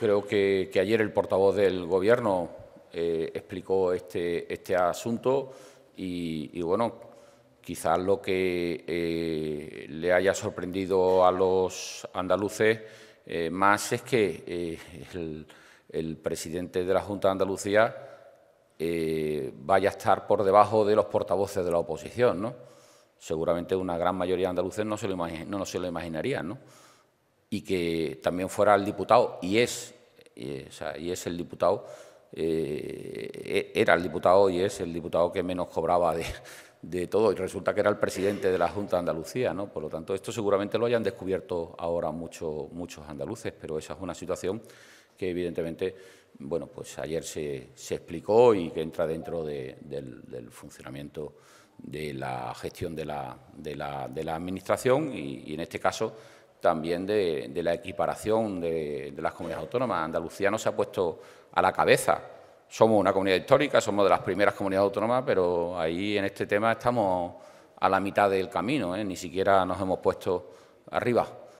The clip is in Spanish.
Creo que, ayer el portavoz del Gobierno eh, explicó este, este asunto y, bueno, quizás lo que eh, le haya sorprendido a los andaluces eh, más es que el, presidente de la Junta de Andalucía vaya a estar por debajo de los portavoces de la oposición, ¿no? Seguramente una gran mayoría de andaluces no se lo, no se lo imaginarían, ¿no? y que también fuera el diputado, y es, eh, es el diputado, eh, e, era el diputado y es el diputado que menos cobraba de, todo, y resulta que era el presidente de la Junta de Andalucía, ¿no? Por lo tanto, esto seguramente lo hayan descubierto ahora muchos, muchos andaluces, pero esa es una situación que evidentemente, bueno, pues ayer se, explicó y que entra dentro del, funcionamiento de la gestión de la, de la, Administración y, en este caso también de, la equiparación de, las comunidades autónomas. Andalucía no se ha puesto a la cabeza. Somos una comunidad histórica, somos de las primeras comunidades autónomas, pero ahí en este tema estamos a la mitad del camino, ¿eh? ni siquiera nos hemos puesto arriba.